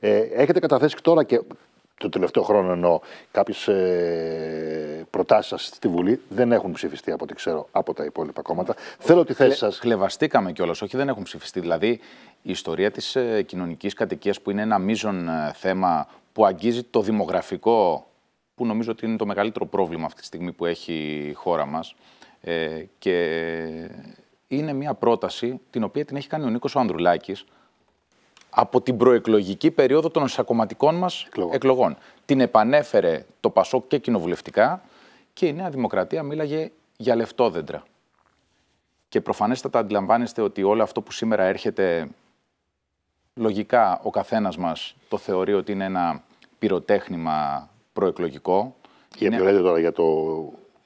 Ε, έχετε καταθέσει τώρα και το τελευταίο χρόνο εννοώ κάποιες προτάσεις σας στη Βουλή δεν έχουν ψηφιστεί από ό,τι ξέρω από τα υπόλοιπα κόμματα. Θέλω τη θέση σας. Χλεβαστήκαμε κιόλας, όχι δεν έχουν ψηφιστεί. Δηλαδή η ιστορία της ε, κοινωνικής κατοικίας που είναι ένα μείζον ε, θέμα που αγγίζει το δημογραφικό, που νομίζω ότι είναι το μεγαλύτερο πρόβλημα αυτή τη στιγμή που έχει η χώρα μας. Ε, και είναι μια πρόταση την οποία την έχει κάνει ο Νίκος Ανδρουλάκης, από την προεκλογική περίοδο των εσακοματικών μας εκλογών. Την επανέφερε το πασό και κοινοβουλευτικά και η Νέα Δημοκρατία μίλαγε για λεφτόδεντρα. Και προφανέστατα αντιλαμβάνεστε ότι όλο αυτό που σήμερα έρχεται λογικά ο καθένας μας το θεωρεί ότι είναι ένα πυροτέχνημα προεκλογικό. Και είναι... τώρα για το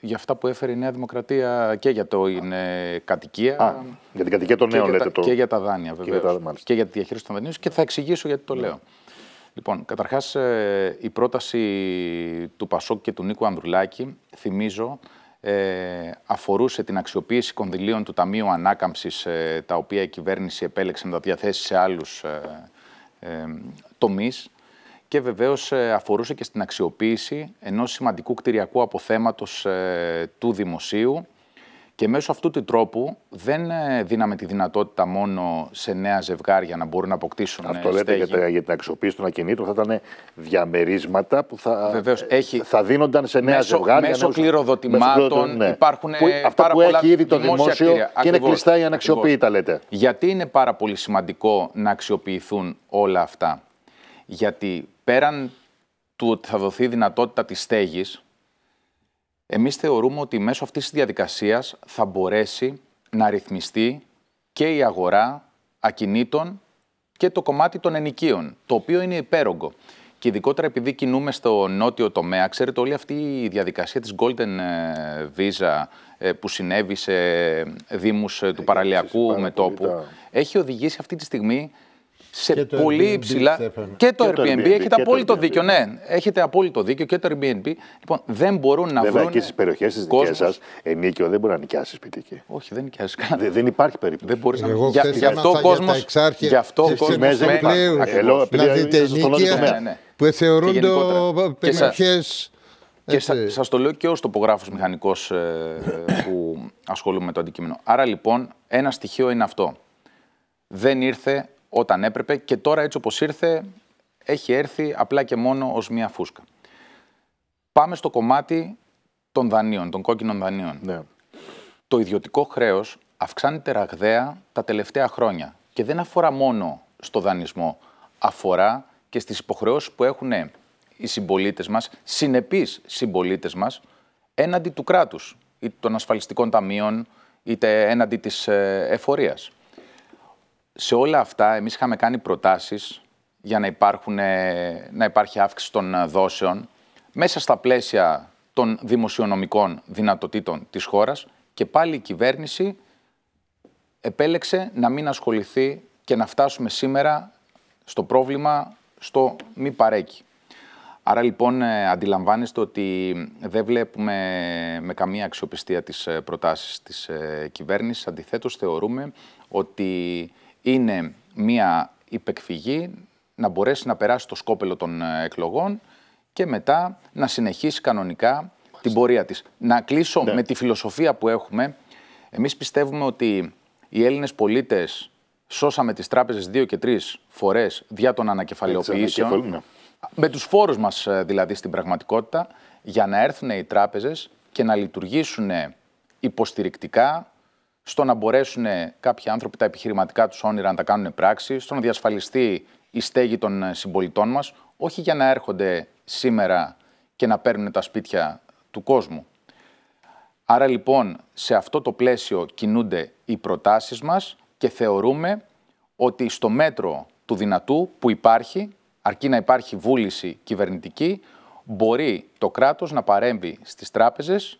για αυτά που έφερε η Νέα Δημοκρατία και για το είναι κατοικία. για την κατοικία των νέων, λέτε το. Και για τα δάνεια, βέβαια. Και, για τη διαχείριση των δανείων και θα εξηγήσω γιατί το ναι. λέω. Λοιπόν, καταρχάς ε, η πρόταση του Πασόκ και του Νίκου Ανδρουλάκη, θυμίζω, ε, αφορούσε την αξιοποίηση κονδυλίων του Ταμείου Ανάκαμψης, ε, τα οποία η κυβέρνηση επέλεξε να τα διαθέσει σε άλλους ε, και βεβαίως ε, αφορούσε και στην αξιοποίηση ενός σημαντικού κτηριακού αποθέματος ε, του δημοσίου. Και μέσω αυτού του τρόπου δεν ε, δίναμε τη δυνατότητα μόνο σε νέα ζευγάρια να μπορούν να αποκτήσουν. Αυτό λέτε για, για την αξιοποίηση των ακινήτων, θα ήταν διαμερίσματα που θα, θα δίνονταν σε νέα μέσω, ζευγάρια. Μέσω νέους... κληροδοτημάτων ναι. υπάρχουν που, αυτά που έχει ήδη το δημόσιο και είναι κλειστά ή τα λέτε. Γιατί είναι πάρα πολύ σημαντικό να αξιοποιηθούν όλα αυτά. Γιατί πέραν του ότι θα δοθεί δυνατότητα της στέγης, εμείς θεωρούμε ότι μέσω αυτής της διαδικασίας θα μπορέσει να ρυθμιστεί και η αγορά ακινήτων και το κομμάτι των ενοικίων, το οποίο είναι υπέρογκο. Και ειδικότερα επειδή κινούμε στο νότιο τομέα, ξέρετε όλη αυτή η διαδικασία της Golden ε, Visa ε, που συνέβη σε ε, δήμους του παραλιακού μετόπου, έχει οδηγήσει αυτή τη στιγμή σε και πολύ υψηλά. Και το Airbnb, Airbnb. έχετε απόλυτο δίκιο. Ναι, έχετε απόλυτο δίκιο και το Airbnb. Λοιπόν, δεν μπορούν να Βέβαια, και στις περιοχές τη δική σας, ενίκιο δεν μπορεί να νοικιάσεις σπίτι εκεί. Όχι, δεν νοικιάζεις κανένα. δεν υπάρχει περίπτωση. Δεν μπορείς να νοικιάσει. Γι' αυτό ο κόσμο. Γι' αυτό ο κόσμο. Να δείτε νοικία ναι, ναι. που θεωρούνται περιοχές. Και σας σας το λέω και ως τοπογράφος μηχανικός ε, που ασχολούμαι με το αντικείμενο. Άρα λοιπόν, ένα στοιχείο είναι αυτό. Δεν ήρθε όταν έπρεπε και τώρα έτσι όπως ήρθε έχει έρθει απλά και μόνο ως μία φούσκα. Πάμε στο κομμάτι των δανείων, των κόκκινων δανείων. Ναι. Το ιδιωτικό χρέος αυξάνεται ραγδαία τα τελευταία χρόνια και δεν αφορά μόνο στο δανεισμό, αφορά και στις υποχρεώσεις που έχουν οι συμπολίτες μας, συνεπείς συμπολίτες μας, έναντι του κράτους, ή των ασφαλιστικών ταμείων, είτε έναντι της ε, εφορίας σε όλα αυτά εμείς είχαμε κάνει προτάσεις για να, υπάρχουν, ε, να υπάρχει αύξηση των ε, δόσεων μέσα στα πλαίσια των δημοσιονομικών δυνατοτήτων της χώρας και πάλι η κυβέρνηση επέλεξε να μην ασχοληθεί και να φτάσουμε σήμερα στο πρόβλημα στο μη παρέκει. Άρα λοιπόν ε, αντιλαμβάνεστε ότι δεν βλέπουμε με καμία αξιοπιστία τις προτάσεις της κυβέρνησης. Αντιθέτως θεωρούμε ότι είναι μια υπεκφυγή να μπορέσει να περάσει το σκόπελο των ε, εκλογών και μετά να συνεχίσει κανονικά την πορεία της. Να κλείσω ναι. με τη φιλοσοφία που έχουμε. Εμείς πιστεύουμε ότι οι Έλληνες πολίτες σώσαμε τις τράπεζες δύο και τρεις φορές δια των ανακεφαλαιοποιήσεων. Ναι. Με τους φόρους μας ε, δηλαδή στην πραγματικότητα για να έρθουν οι τράπεζες και να λειτουργήσουν υποστηρικτικά στο να μπορέσουν κάποιοι άνθρωποι τα επιχειρηματικά τους όνειρα να τα κάνουν πράξη, στο να διασφαλιστεί η στέγη των ε, συμπολιτών μας, όχι για να έρχονται σήμερα και να παίρνουν τα σπίτια του κόσμου. Άρα λοιπόν σε αυτό το πλαίσιο κινούνται οι προτάσεις μας και θεωρούμε ότι στο μέτρο του δυνατού που υπάρχει, αρκεί να υπάρχει βούληση κυβερνητική, μπορεί το κράτος να παρέμβει στις τράπεζες